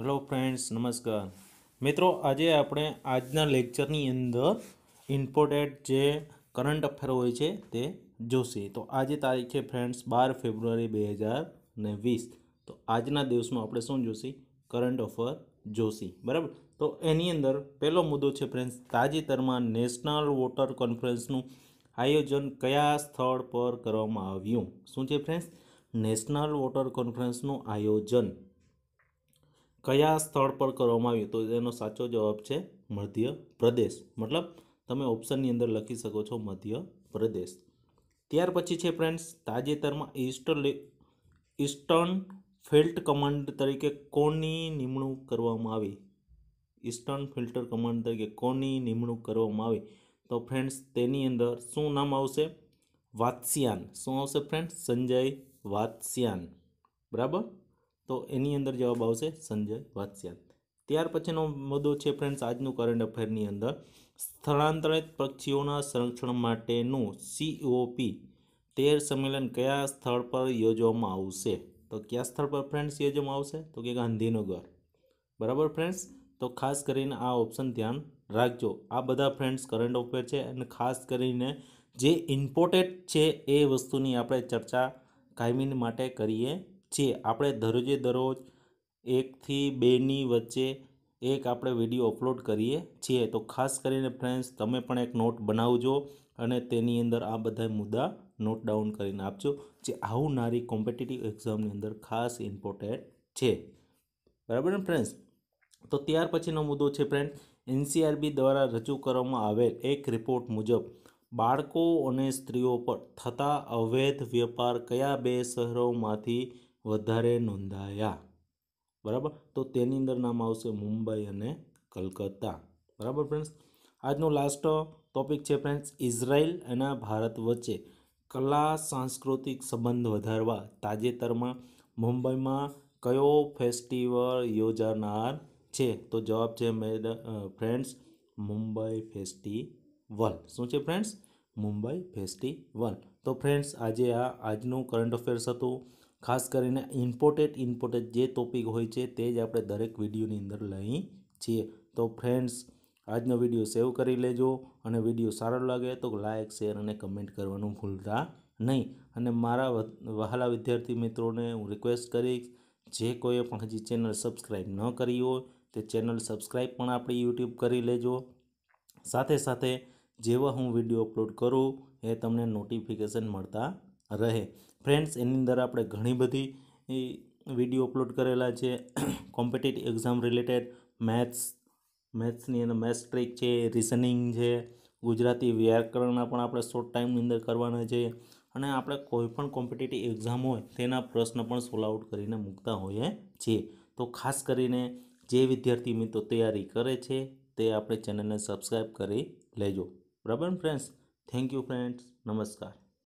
hello friends નમસ્કાર મિત્રો આજે આપણે આજના લેક્ચરની અંદર ઇમ્પોર્ટેન્ટ જે કરંટ અફેર હોય છે તે જોશે તો આજે તારીખ છે ફ્રેન્ડ્સ બાર ફેબ્રુઆરી બે હજાર ને વીસ તો આજના દિવસમાં આપણે શું જોશી કરંટ અફેર જોશી બરાબર તો એની અંદર પહેલો મુદ્દો છે ફ્રેન્ડ્સ તાજેતરમાં નેશનલ વોટર કોન્ફરન્સનું આયોજન કયા સ્થળ પર કરવામાં આવ્યું શું છે ફ્રેન્ડ્સ નેશનલ વોટર કોન્ફરન્સનું આયોજન કયા સ્થળ પર કરવામાં આવ્યું તો એનો સાચો જવાબ છે મધ્ય પ્રદેશ મતલબ તમે ઓપ્શનની અંદર લખી શકો છો મધ્ય પ્રદેશ ત્યાર પછી છે ફ્રેન્ડ્સ તાજેતરમાં ઈસ્ટર ઈસ્ટર્ન ફિલ્ડ કમાન્ડ તરીકે કોની નિમણૂક કરવામાં આવી ઈસ્ટર્ન ફિલ્ટર કમાન્ડ તરીકે કોની નિમણૂક કરવામાં આવી તો ફ્રેન્ડ્સ તેની અંદર શું નામ આવશે વાત્સ્યાન શું આવશે ફ્રેન્ડ્સ સંજય વાત્સ્યાન બરાબર તો એની અંદર જવાબ આવશે સંજય વાત્સ્યા ત્યાર પછીનો મુદ્દો છે ફ્રેન્ડ્સ આજનું કરંટ અફેરની અંદર સ્થળાંતરિત પક્ષીઓના સંરક્ષણ માટેનું સીઓપી તેર સંમેલન કયા સ્થળ પર યોજવામાં આવશે તો કયા સ્થળ પર ફ્રેન્ડ્સ યોજવામાં આવશે તો કે ગાંધીનગર બરાબર ફ્રેન્ડ્સ તો ખાસ કરીને આ ઓપ્શન ધ્યાન રાખજો આ બધા ફ્રેન્ડ્સ કરંટ અફેર છે અને ખાસ કરીને જે ઇમ્પોર્ટેન્ટ છે એ વસ્તુની આપણે ચર્ચા કાયમી માટે કરીએ છે આપણે દરરોજે દરરોજ એકથી બેની વચ્ચે એક આપણે વિડીયો અપલોડ કરીએ છીએ તો ખાસ કરીને ફ્રેન્ડ્સ તમે પણ એક નોટ બનાવજો અને તેની અંદર આ બધા મુદ્દા નોટ ડાઉન કરીને આપજો જે આવું નારી કોમ્પિટિટિવ એક્ઝામની અંદર ખાસ ઇમ્પોર્ટન્ટ છે બરાબર ને ફ્રેન્ડ્સ તો ત્યાર પછીનો મુદ્દો છે ફ્રેન્ડ એનસીઆરબી દ્વારા રજૂ કરવામાં આવેલ એક રિપોર્ટ મુજબ બાળકો અને સ્ત્રીઓ પર થતા અવૈધ વેપાર કયા બે શહેરોમાંથી વધારે નોંધાયા બરાબર તો તેની અંદર નામ આવશે મુંબઈ અને કલકત્તા બરાબર ફ્રેન્ડ્સ આજનો લાસ્ટ ટોપિક છે ફ્રેન્ડ્સ ઇઝરાયલ અને ભારત વચ્ચે કલા સાંસ્કૃતિક સંબંધ વધારવા તાજેતરમાં મુંબઈમાં કયો ફેસ્ટિવલ યોજાનાર છે તો જવાબ છે મેડ ફ્રેન્ડ્સ મુંબઈ ફેસ્ટિવલ શું છે ફ્રેન્ડ્સ મુંબઈ ફેસ્ટિવલ તો ફ્રેન્ડ્સ આજે આ આજનું કરંટ અફેર્સ હતું ખાસ કરીને ઇમ્પોર્ટેડ ઇમ્પોર્ટેડ જે ટોપિક હોય છે તે જ આપણે દરેક વિડીયોની અંદર લઈ છીએ તો ફ્રેન્ડ્સ આજનો વિડીયો સેવ કરી લેજો અને વિડીયો સારો લાગે તો લાઇક શેર અને કમેન્ટ કરવાનું ભૂલતા નહીં અને મારા વહાલા વિદ્યાર્થી મિત્રોને હું રિક્વેસ્ટ કરીશ જે કોઈએ પણ હજી ચેનલ સબસ્ક્રાઈબ ન કરી હોય તે ચેનલ સબસ્ક્રાઈબ પણ આપણી યુટ્યુબ કરી લેજો સાથે સાથે જેવા હું વિડીયો અપલોડ કરું એ તમને નોટિફિકેશન મળતા રહે ફ્રેન્ડ્સ એની અંદર આપણે ઘણી બધી વિડીયો અપલોડ કરેલા છે કોમ્પિટિટિવ એક્ઝામ રિલેટેડ મેથ્સ મેથ્સની અંદર મેથ્સ ટ્રીક છે રિઝનિંગ છે ગુજરાતી વ્યાકરણના પણ આપણે શોર્ટ ટાઈમની અંદર કરવાના છે અને આપણે કોઈપણ કોમ્પિટિટિવ એક્ઝામ હોય તેના પ્રશ્ન પણ સોલ આઉટ કરીને મૂકતા હોઈએ છીએ તો ખાસ કરીને જે વિદ્યાર્થી મિત્રો તૈયારી કરે છે તે આપણે ચેનલને સબસ્ક્રાઈબ કરી લેજો બરાબર ફ્રેન્ડ્સ થેન્ક યુ ફ્રેન્ડ્સ નમસ્કાર